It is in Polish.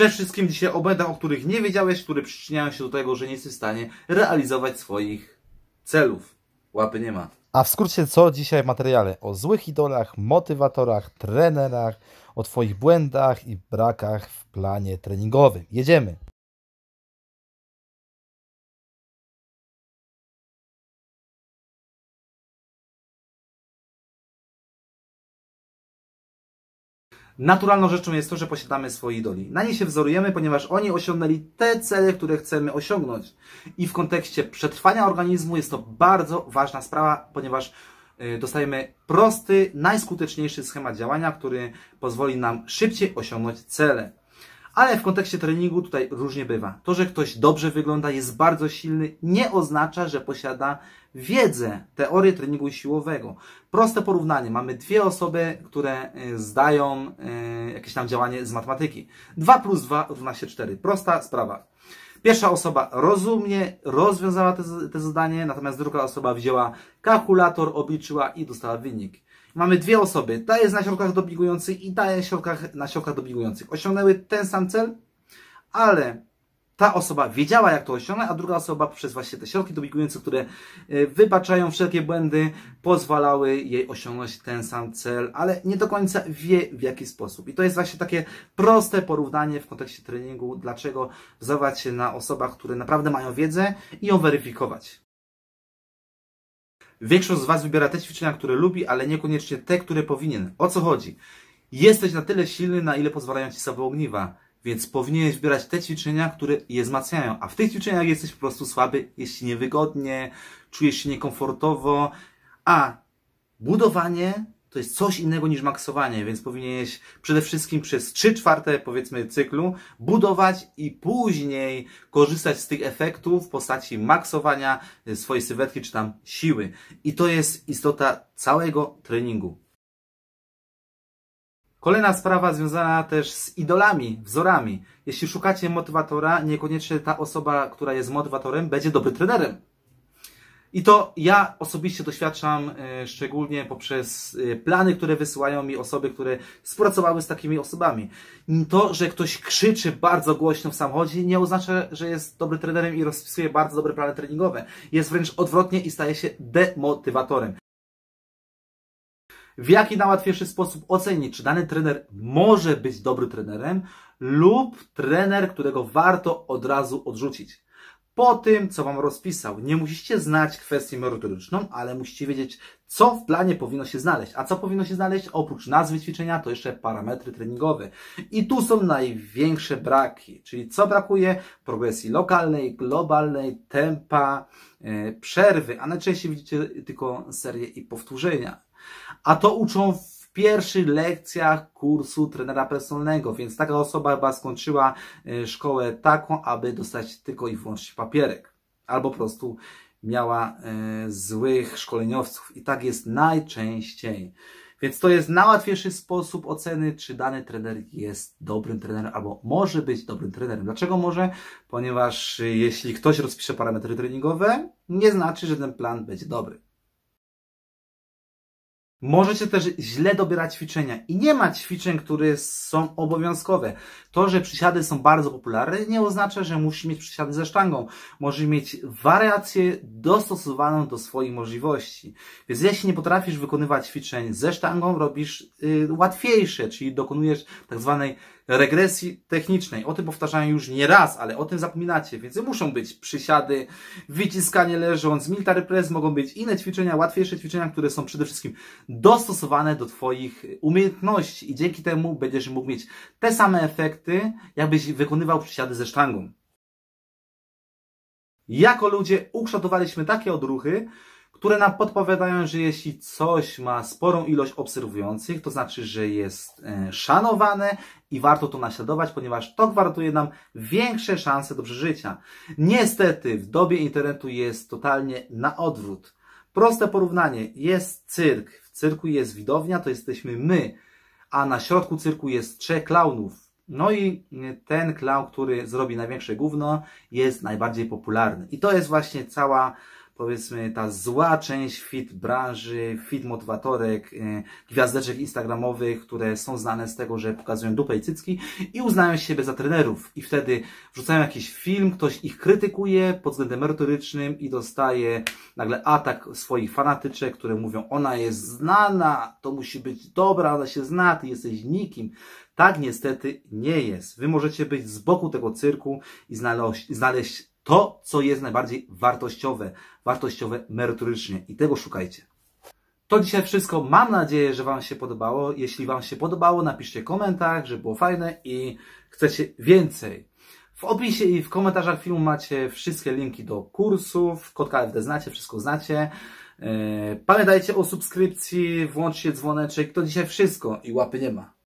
Cześć wszystkim, dzisiaj o o których nie wiedziałeś, które przyczyniają się do tego, że nie jesteś w stanie realizować swoich celów. Łapy nie ma. A w skrócie co dzisiaj materiale? O złych idolach, motywatorach, trenerach, o Twoich błędach i brakach w planie treningowym. Jedziemy! Naturalną rzeczą jest to, że posiadamy swoje idoli. Na nie się wzorujemy, ponieważ oni osiągnęli te cele, które chcemy osiągnąć. I w kontekście przetrwania organizmu jest to bardzo ważna sprawa, ponieważ y, dostajemy prosty, najskuteczniejszy schemat działania, który pozwoli nam szybciej osiągnąć cele ale w kontekście treningu tutaj różnie bywa. To, że ktoś dobrze wygląda, jest bardzo silny, nie oznacza, że posiada wiedzę, teorię treningu siłowego. Proste porównanie. Mamy dwie osoby, które e, zdają e, jakieś tam działanie z matematyki. 2 plus 2 równa się 4. Prosta sprawa. Pierwsza osoba rozumnie rozwiązała te, te zadanie, natomiast druga osoba wzięła kalkulator, obliczyła i dostała wynik. Mamy dwie osoby, ta jest na środkach dobigujących i ta jest środkach, na środkach dobigujących. Osiągnęły ten sam cel, ale ta osoba wiedziała, jak to osiągnąć, a druga osoba przez właśnie te środki dobigujące, które e, wybaczają wszelkie błędy, pozwalały jej osiągnąć ten sam cel, ale nie do końca wie, w jaki sposób. I to jest właśnie takie proste porównanie w kontekście treningu, dlaczego wzować się na osobach, które naprawdę mają wiedzę i ją weryfikować. Większość z Was wybiera te ćwiczenia, które lubi, ale niekoniecznie te, które powinien. O co chodzi? Jesteś na tyle silny, na ile pozwalają Ci ogniwa, więc powinieneś wybierać te ćwiczenia, które je wzmacniają. A w tych ćwiczeniach jesteś po prostu słaby, jeśli niewygodnie, czujesz się niekomfortowo, a budowanie to jest coś innego niż maksowanie, więc powinieneś przede wszystkim przez 3 czwarte, powiedzmy, cyklu budować i później korzystać z tych efektów w postaci maksowania e, swojej sylwetki czy tam siły. I to jest istota całego treningu. Kolejna sprawa związana też z idolami, wzorami. Jeśli szukacie motywatora, niekoniecznie ta osoba, która jest motywatorem, będzie dobrym trenerem i to ja osobiście doświadczam e, szczególnie poprzez e, plany, które wysyłają mi osoby, które współpracowały z takimi osobami. To, że ktoś krzyczy bardzo głośno w samochodzie nie oznacza, że jest dobry trenerem i rozpisuje bardzo dobre plany treningowe. Jest wręcz odwrotnie i staje się demotywatorem. W jaki najłatwiejszy sposób ocenić, czy dany trener może być dobrym trenerem lub trener, którego warto od razu odrzucić po tym, co Wam rozpisał. Nie musicie znać kwestii merytoryczną, ale musicie wiedzieć, co w planie powinno się znaleźć. A co powinno się znaleźć? Oprócz nazwy ćwiczenia, to jeszcze parametry treningowe. I tu są największe braki, czyli co brakuje? Progresji lokalnej, globalnej, tempa, yy, przerwy, a najczęściej widzicie tylko serię i powtórzenia. A to uczą w w pierwszych lekcjach kursu trenera personalnego, więc taka osoba chyba skończyła e, szkołę taką, aby dostać tylko i wyłącznie papierek. Albo po prostu miała e, złych szkoleniowców. I tak jest najczęściej. Więc to jest najłatwiejszy sposób oceny, czy dany trener jest dobrym trenerem, albo może być dobrym trenerem. Dlaczego może? Ponieważ e, jeśli ktoś rozpisze parametry treningowe, nie znaczy, że ten plan będzie dobry. Możecie też źle dobierać ćwiczenia i nie ma ćwiczeń, które są obowiązkowe. To, że przysiady są bardzo popularne, nie oznacza, że musi mieć przysiady ze sztangą. Może mieć wariację dostosowaną do swoich możliwości. Więc jeśli nie potrafisz wykonywać ćwiczeń ze sztangą, robisz y, łatwiejsze, czyli dokonujesz tak zwanej regresji technicznej. O tym powtarzają już nie raz, ale o tym zapominacie, więc muszą być przysiady, wyciskanie leżąc, military press, mogą być inne ćwiczenia, łatwiejsze ćwiczenia, które są przede wszystkim dostosowane do Twoich umiejętności i dzięki temu będziesz mógł mieć te same efekty, jakbyś wykonywał przysiady ze sztangą. Jako ludzie ukształtowaliśmy takie odruchy, które nam podpowiadają, że jeśli coś ma sporą ilość obserwujących, to znaczy, że jest e, szanowane i warto to naśladować, ponieważ to gwarantuje nam większe szanse do przeżycia. Niestety w dobie internetu jest totalnie na odwrót. Proste porównanie. Jest cyrk. W cyrku jest widownia, to jesteśmy my. A na środku cyrku jest trzech klaunów. No i ten klaun, który zrobi największe gówno, jest najbardziej popularny. I to jest właśnie cała powiedzmy ta zła część fit branży, fit motywatorek, y, gwiazdeczek instagramowych, które są znane z tego, że pokazują dupę i cycki i uznają siebie za trenerów i wtedy wrzucają jakiś film, ktoś ich krytykuje pod względem merytorycznym i dostaje nagle atak swoich fanatyczek, które mówią ona jest znana, to musi być dobra, ona się zna, ty jesteś nikim. Tak niestety nie jest. Wy możecie być z boku tego cyrku i znaleźć, znaleźć to, co jest najbardziej wartościowe, wartościowe merytorycznie i tego szukajcie. To dzisiaj wszystko. Mam nadzieję, że Wam się podobało. Jeśli Wam się podobało, napiszcie komentarz, że było fajne i chcecie więcej. W opisie i w komentarzach filmu macie wszystkie linki do kursów, kod KFD znacie, wszystko znacie. E, pamiętajcie o subskrypcji, włączcie dzwoneczek, to dzisiaj wszystko i łapy nie ma.